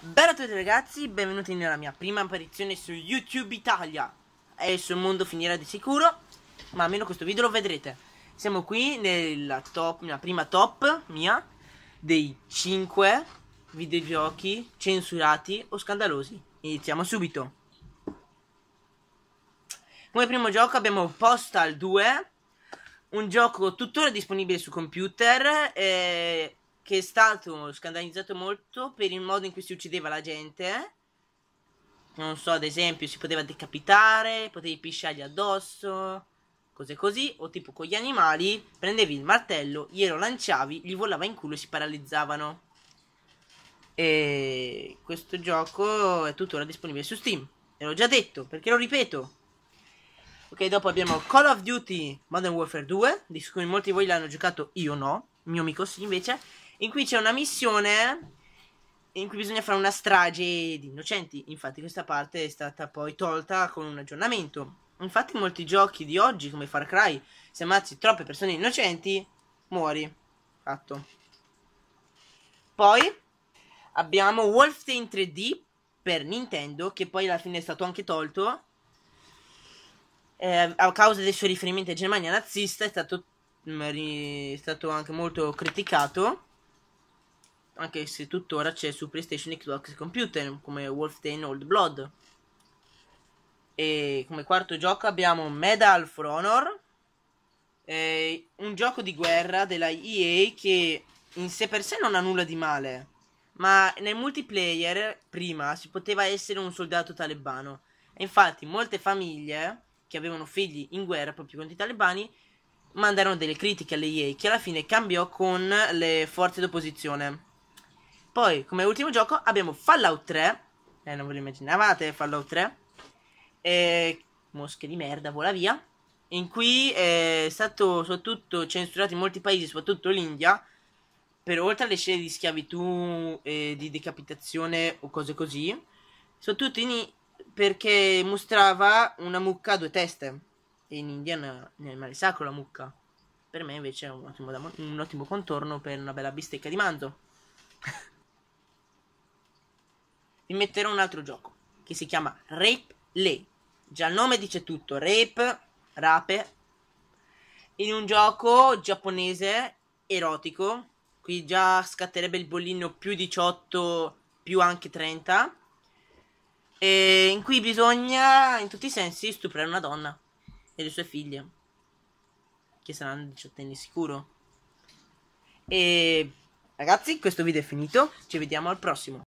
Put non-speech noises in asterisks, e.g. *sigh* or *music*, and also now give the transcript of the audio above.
Bella a tutti ragazzi, benvenuti nella mia prima apparizione su YouTube Italia E il mondo finirà di sicuro, ma almeno questo video lo vedrete Siamo qui nella top, nella prima top mia dei 5 videogiochi censurati o scandalosi Iniziamo subito Come primo gioco abbiamo Postal 2 Un gioco tuttora disponibile su computer e che è stato scandalizzato molto per il modo in cui si uccideva la gente. Eh? Non so, ad esempio, si poteva decapitare, potevi pisciargli addosso, cose così. O tipo con gli animali, prendevi il martello, glielo lanciavi, gli volava in culo e si paralizzavano. E questo gioco è tuttora disponibile su Steam. E l'ho già detto, perché lo ripeto. Ok, dopo abbiamo Call of Duty Modern Warfare 2, di cui molti di voi l'hanno giocato, io no, mio amico sì invece in cui c'è una missione in cui bisogna fare una strage di innocenti. Infatti, questa parte è stata poi tolta con un aggiornamento. Infatti, in molti giochi di oggi, come Far Cry, se ammazzi troppe persone innocenti, muori. Fatto. Poi abbiamo Wolfenstein 3D per Nintendo, che poi alla fine è stato anche tolto. Eh, a causa dei suoi riferimenti a Germania nazista, è stato, mm, è stato anche molto criticato anche se tuttora c'è su PlayStation Xbox Computer, come Wolfenstein Old Blood. E come quarto gioco abbiamo Medal for Honor, eh, un gioco di guerra della EA che in sé per sé non ha nulla di male, ma nel multiplayer prima si poteva essere un soldato talebano. E infatti molte famiglie che avevano figli in guerra proprio contro i talebani mandarono delle critiche all'EA che alla fine cambiò con le forze d'opposizione. Poi, come ultimo gioco, abbiamo Fallout 3. Eh, non ve lo immaginavate, Fallout 3. E... Mosche di merda, vola via. In cui eh, è stato soprattutto censurato in molti paesi, soprattutto l'India, per oltre alle scene di schiavitù, eh, di decapitazione o cose così. Soprattutto in, perché mostrava una mucca a due teste. E in India è male sacro la mucca. Per me invece è un ottimo, un ottimo contorno per una bella bistecca di manzo. *laughs* vi metterò un altro gioco che si chiama Rape Lay. Già il nome dice tutto, rape, rape, in un gioco giapponese erotico. Qui già scatterebbe il bollino più 18, più anche 30. E in cui bisogna, in tutti i sensi, stuprare una donna e le sue figlie, che saranno diciottenni sicuro. E ragazzi, questo video è finito. Ci vediamo al prossimo.